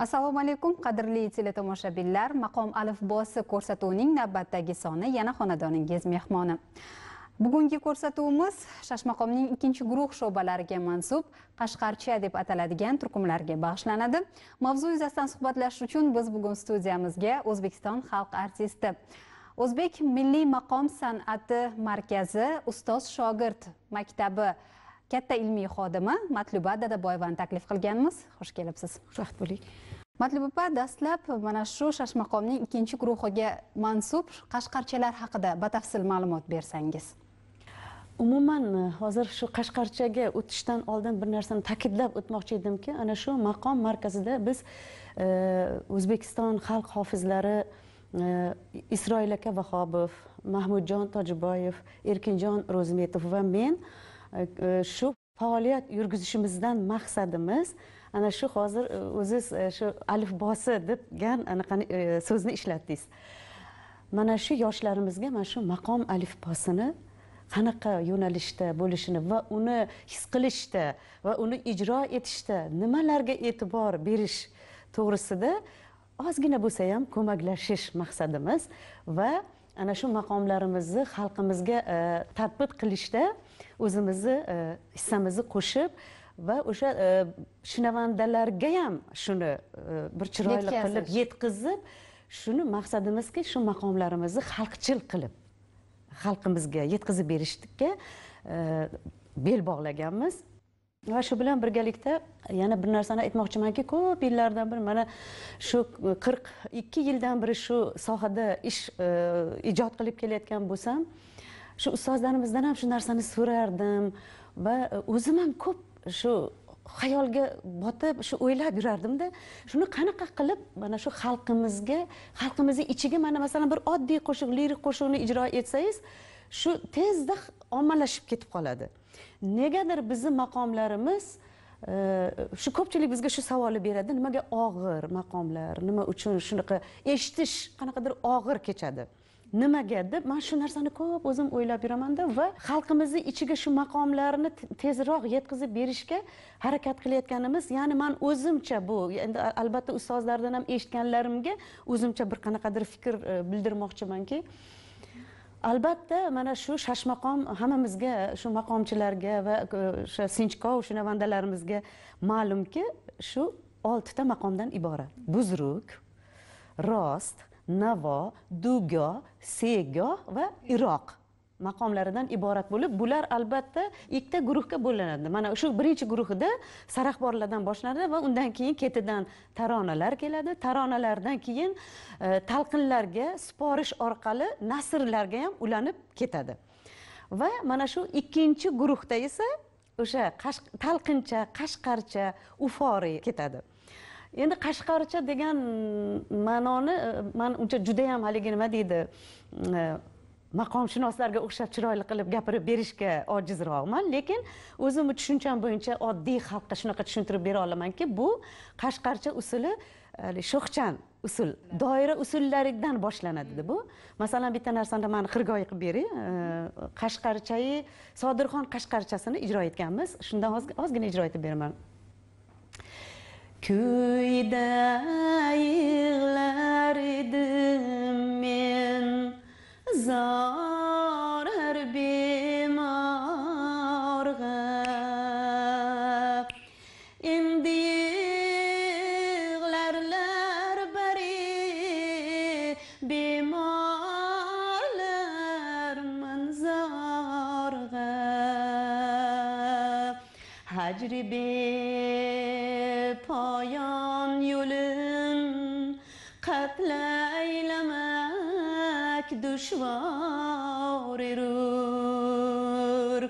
assalomu alaykum qadrli teletomoshabinlar maqom alifbosi ko'rsatuvining navbatdagi soni yana xonadoningiz mehmoni bugungi ko'rsatuvimiz shashmaqomning ikkinchi guruh sho'balariga mansub qashqarcha deb ataladigan turkumlarga bag'ishlanadi mavzu yuzasidan suhbatlashish uchun biz bugun studiyamizga o'zbekiston xalq artisti o'zbek milliy maqom san'ati markazi ustoz shogird maktabi katta ilmiy xodimi matluba dadaboyevani taklif qilganmiz xush kelibsiz xushvaqt bo'ling matluba opa dastlab mana shu shashmaqomning ikkinchi guruhiga mansub qashqarchalar haqida batafsil ma'lumot bersangiz umuman hozir shu qashqarchaga o'tishdan oldin bir narsani ta'kidlab o'tmoqchi edimki ana shu maqom markazida biz e, o'zbekiston xalq hofizlari e, isroil aka vahobov mahmudjon tojiboyev erkinjon ro'zmetov va men E, shu faoliyat yurgizishimizdan maqsadimiz ana shu hozir e, o'ziz e, shu alifbosi degan anaqani so'zni ishlatdingiz mana shu yoshlarimizga mana shu maqom alifbosini qanaqa yo'nalishda bo'lishini va uni his qilishda va uni ijro etishda nimalarga e'tibor berish to'g'risida ozgina bo'lsa ham ko'maklashish maqsadimiz va ana shu maqomlarimizni xalqimizga tadbiq qilishda o'zimizni e, hissamizni qo'shib va o'sha e, shinavandalarga ham shuni e, bir chiroyli qilib yetkazib shuni maqsadimizki shu maqomlarimizni xalqchil qilib xalqimizga yetkazib berishga bel bog'laganmiz va shu bilan birgalikda yana bir narsani aytmoqchimanki ko'p yillardan beri mana shu qirq ikki yildan beri shu sohada ish ijod qilib kelayotgan bo'lsam shu ustozlarimizdan ham shu narsani so'rardim va e, o'zim ham ko'p shu xayolga botib shu o'ylab yurardimda shuni qanaqa qilib mana shu xalqimizga xalqimizni ichiga mana masalan bir oddiy qo'shiq lirik qo'shiqni ijro etsangiz shu tezda ommalashib ketib qoladi negadir bizni maqomlarimiz e, shu ko'pchilik bizga shu savolni beradi nimaga og'ir maqomlar nima uchun shunaqa eshitish qanaqadir og'ir kechadi nimaga deb man shu narsani ko'p o'zim o'ylab yuramanda va xalqimizni ichiga shu maqomlarni tezroq yetkazib berishga harakat qilayotganimiz ya'ni man o'zimcha bu endi albatta ustozlardan ham eshitganlarimga o'zimcha bir qanaqadir fikr e, bildirmoqchimanki albatta mana shu shashmaqom hammamizga shu maqomchilarga va e, o'sha sinchkov shunavandalarimizga ma'lumki shu oltita maqomdan iborat buzruk rost navo dugo sego va iroq maqomlaridan iborat bo'lib bular albatta ikkita guruhga bo'linadi mana shu birinchi guruhida saraxborlardan boshlanadi va undan keyin ketidan taronalar keladi taronalardan keyin e, talqinlarga siporish orqali nasrlarga ham ulanib ketadi va mana shu ikkinchi guruhda esa o'sha talqincha qashqarcha uforiy ketadi endi qashqarcha degan ma'noni e, man uncha juda ham haligi nima deydi e, maqomshunoslarga o'xshab chiroyli qilib gapirib berishga ojizroqman lekin o'zimni tushuncham bo'yicha oddiy xalqqa shunaqa tushuntirib bera olamanki bu qashqarcha usuli sho'xchan usul doira usullaridan boshlanadi bu masalan bitta narsani mani xirgoyi qilib bering e, qashqarchai sodirxon qashqarchasini ijro etganmiz shundan ozgina ijro etib beraman kuyda yig'lar edim men zorar bemorga endi yig'larlar bari bemorlar manzorga hajri poyon yo'lim qatla aylamak dushvor erur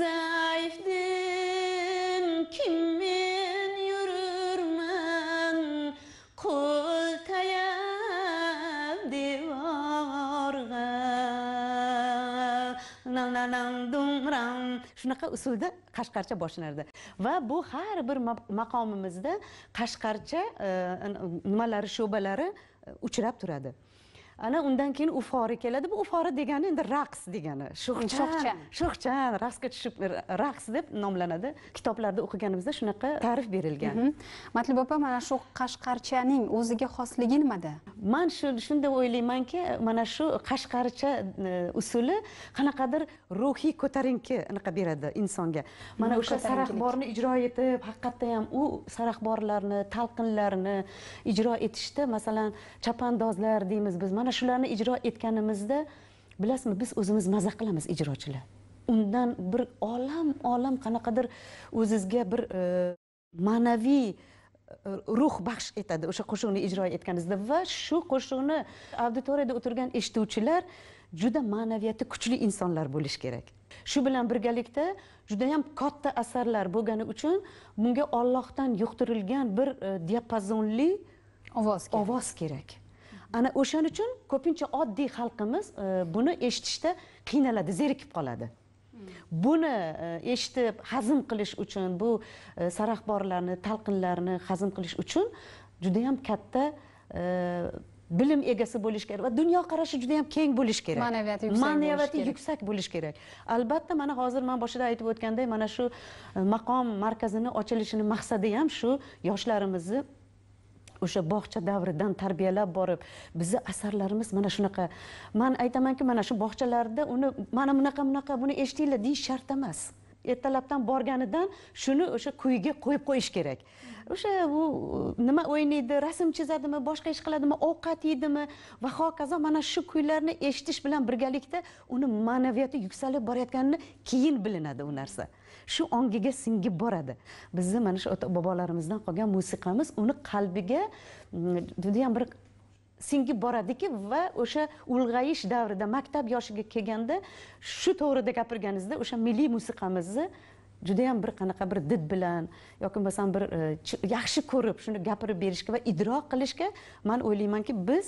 zaifdim kimmen yururman nan tayab devorga nananam dumram shunaqa usulda qashqarcha boshlanardi va bu har bir maqomimizda qashqarcha e, nimalari sho'balari e, uchrab turadi ana undan keyin ufori keladi bu ufori degani endi raqs degani sho'xcha sho'xcha raqsga tushib raqs deb nomlanadi kitoblarda o'qiganimizda shunaqa ta'rif berilgan mhm. matlub opa mana shu qashqarchaning o'ziga xosligi nimada man shu shunday o'ylaymanki mana shu qashqarcha e, usuli qanaqadir ruhiy ko'tarinki anaqa beradi insonga mana o'sha saraxborni ijro etib haqiqatda ham u saraxborlarni talqinlarni ijro etishda masalan chapandozlar deymiz biz mana mana shularni ijro etganimizda bilasizmi biz o'zimiz mazza qilamiz ijrochilar undan bir olam olam qanaqadir o'zizga bir e, ma'naviy e, ruh baxsh etadi o'sha qo'shiqni ijro etganingizda va shu qo'shiqni auditoriyada o'tirgan eshituvchilar juda ma'naviyati kuchli insonlar bo'lishi kerak shu bilan birgalikda judayam katta asarlar bo'lgani uchun bunga ollohdan yuqtirilgan bir e, diapazonli ovoz kerak ovoz kerak ana o'shaning uchun ko'pincha oddiy xalqimiz e, buni eshitishda qiynaladi zerikib qoladi buni e, eshitib hazm qilish uchun bu e, saraxborlarni talqinlarni hazm qilish uchun judayam katta bilim egasi bo'lish kerak va dunyoqarashi juda ham keng bo'lishi kerak ma'naviyati ma'naviyati yuksak bo'lishi kerak albatta mana hozir man boshida aytib o'tganday mana shu maqom markazini ochilishini maqsadi ham shu yoshlarimizni o'sha bog'cha davridan tarbiyalab borib bizni asarlarimiz mana shunaqa man aytamanki mana shu bog'chalarda uni mana bunaqa bunaqa buni eshitinglar deyish shart emas ertalabdan borganidan shuni o'sha kuyga qo'yib qo'yish kerak o'sha u nima o'ynaydi rasm chizadimi boshqa ish qiladimi ovqat yeydimi va hokazo mana shu kuylarni eshitish bilan birgalikda uni ma'naviyati yuksalib borayotganini keyin bilinadi u narsa shu ongiga singib boradi bizni mana shu ota bobolarimizdan qolgan musiqamiz uni qalbiga judayam bir singib boradiki va o'sha ulg'ayish davrida maktab yoshiga kelganda shu to'g'rida gapirganingizda o'sha milliy musiqamizni judayam bir qanaqa bir did bilan yoki bo'lmasam bir e, yaxshi ko'rib shuni gapirib berishga va idrok qilishga man o'ylaymanki biz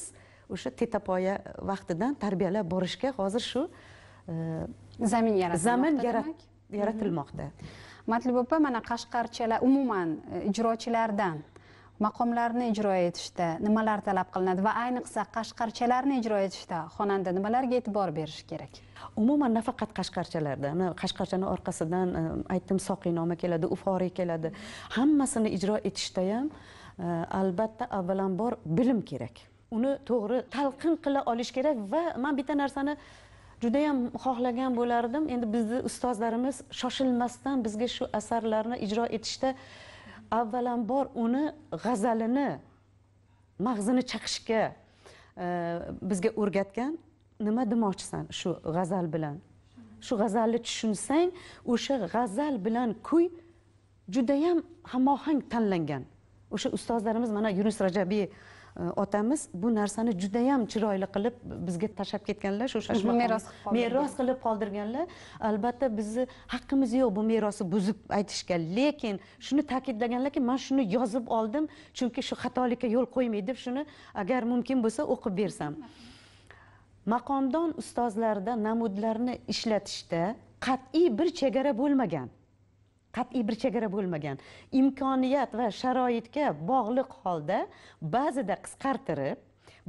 o'sha tetapoya vaqtidan tarbiyalab borishga hozir shu e, zamin yaratilmoqda zamin mhm. yaratilmoqda matluba opa mana qashqarchalar umuman e, ijrochilardan maqomlarni ijro etishda nimalar talab qilinadi va ayniqsa qashqarchalarni ijro etishda xonanda nimalarga e'tibor berishi kerak umuman nafaqat qashqarchalarda qashqarchani orqasidan e, aytdim soqiynoma keladi ufori keladi hammasini ijro etishda ham e, albatta avvalambor bilim kerak uni to'g'ri talqin qila olish kerak va man bitta narsani judayam xohlagan bo'lardim endi bizni ustozlarimiz shoshilmasdan bizga shu asarlarni ijro etishda işte, avvalambor uni g'azalini mag'zini chaqishga e, bizga o'rgatgan nima demoqchisan shu g'azal bilan shu g'azalni tushunsang o'sha g'azal bilan kuy judayam hamohang tanlangan o'sha ustozlarimiz mana yunus rajabiy Э, otamiz bu narsani judayam chiroyli qilib bizga tashlab ketganlar shu shashma meros meros qilib qoldirganlar albatta bizni haqqimiz yo'q bu merosni buzib aytishga lekin shuni ta'kidlaganlarki man shuni yozib oldim chunki shu xatolikka yo'l qo'ymay deb shuni agar mumkin bo'lsa o'qib bersam maqomdon ustozlarda namudlarni ishlatishda qat'iy bir chegara bo'lmagan qat'iy bir chegara bo'lmagan imkoniyat va sharoitga bog'liq holda ba'zida qisqartirib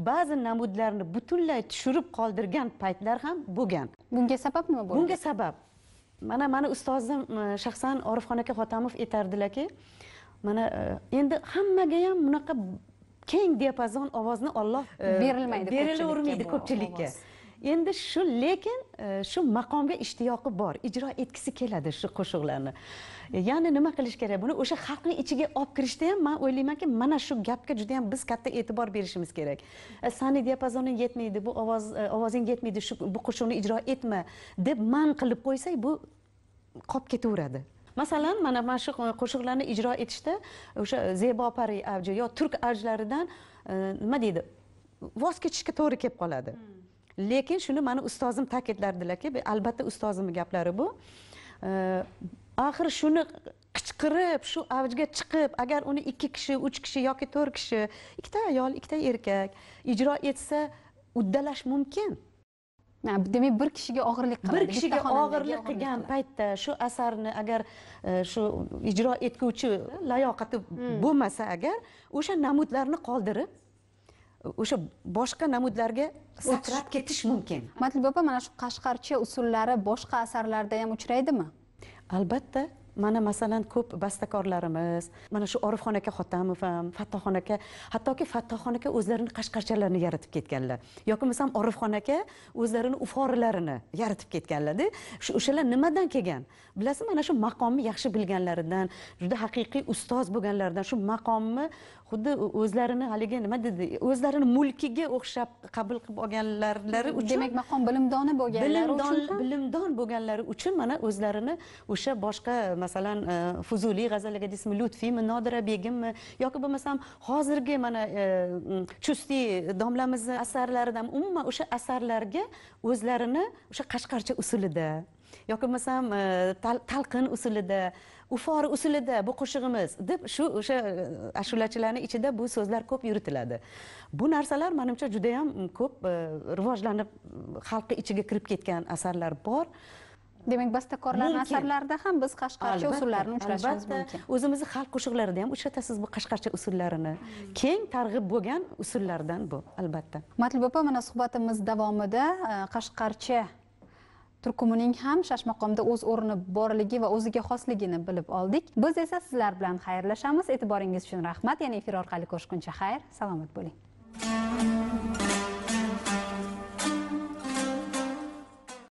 ba'zi namudlarni butunlay tushirib qoldirgan paytlar ham bo'lgan bunga sabab nima bo'ldi bunga sabab mana mani ustozim e, shaxsan orifxon aka hotamov aytardilarki mana e, endi hammaga ham bunaqa keng diapazon ovozni olloh e, berilmaydi berilavermaydi ko'pchilikka endi shu lekin e, shu maqomga ishtiyoqi bor ijro etgisi keladi shu qo'shiqlarni ya'ni nima qilish kerak buni o'sha xalqni ichiga olib kirishda ham man o'ylaymanki mana shu gapga juda yam biz katta e'tibor berishimiz kerak e, sani diapazoni yetmaydi bu ovoz e, ovozing yetmaydi shu bu qo'shiqni ijro etma deb man qilib qo'ysak bu qolib ketaveradi masalan mana mana shu qo'shiqlarni ijro etishda o'sha zebo pari avji yo turk avjlaridan nima deydi voz kechishga to'g'ri kelib qoladi hmm. lekin shuni mani ustozim ta'kidlardilarki albatta ustozimni gaplari bu axir shuni qichqirib shu avjga chiqib agar uni ikki kishi uch kishi yoki to'rt kishi ikkita ayol ikkita erkak ijro etsa uddalash mumkin demak bir kishiga og'irlik qiladi bir kishiga og'irlik qilgan paytda shu asarni agar e, shu ijro etguvchi layoqati hmm. bo'lmasa agar o'sha namudlarni qoldirib o'sha boshqa namudlarga sakrab ketish mumkin matlub opa mana shu qashqarcha usullari boshqa asarlarda ham uchraydimi albatta mana masalan ko'p bastakorlarimiz mana shu orifxon aka xotamov ham fattoxon aka hattoki fattoxon aka o'zlarini qashqarchalarini yaratib ketganlar yoki bo'lmasam orifxon aka o'zlarini uforilarini yaratib ketganlarda o'shalar nimadan kelgan bilasizmi mana shu maqomni yaxshi bilganlaridan juda haqiqiy ustoz bo'lganlaridan shu maqomni xuddi o'zlarini haligi nima dedi o'zlarini mulkiga o'xshab qabul qilib olganlari uchun demak maqom bilimdoni bo'lganlari uchun bilimdon bo'lganlari uchun mana o'zlarini o'sha boshqa masalan e, fuzuliy g'azallarga deysizmi lutfiymi nodira begimmi yoki bo'lmasam hozirgi mana e, chustiy domlamizni asarlaridan umuman o'sha asarlarga o'zlarini o'sha qashqarcha usulida yoki bo'lmasam e, talqin usulida ufor usulida bu qo'shig'imiz deb shu o'sha e, ashulachilarni ichida bu so'zlar ko'p yuritiladi bu narsalar manimcha judayam ko'p e, rivojlanib xalqni ichiga kirib ketgan asarlar bor demak bastakorlarni asarlarida ham biz qashqarcha usullarni uchratishimiz mumkin o'zimizni xalq qo'shiqlarida ham uchratasiz bu qashqarcha usullarini hmm. keng targ'ib bo'lgan usullardan bu albatta matluba opa mana suhbatimiz davomida qashqarcha turkumining ham shashmaqomda o'z o'rni borligi va o'ziga xosligini bilib oldik biz esa sizlar bilan xayrlashamiz e'tiboringiz uchun rahmat yana efir orqali ko'rishguncha xayr salomat bo'ling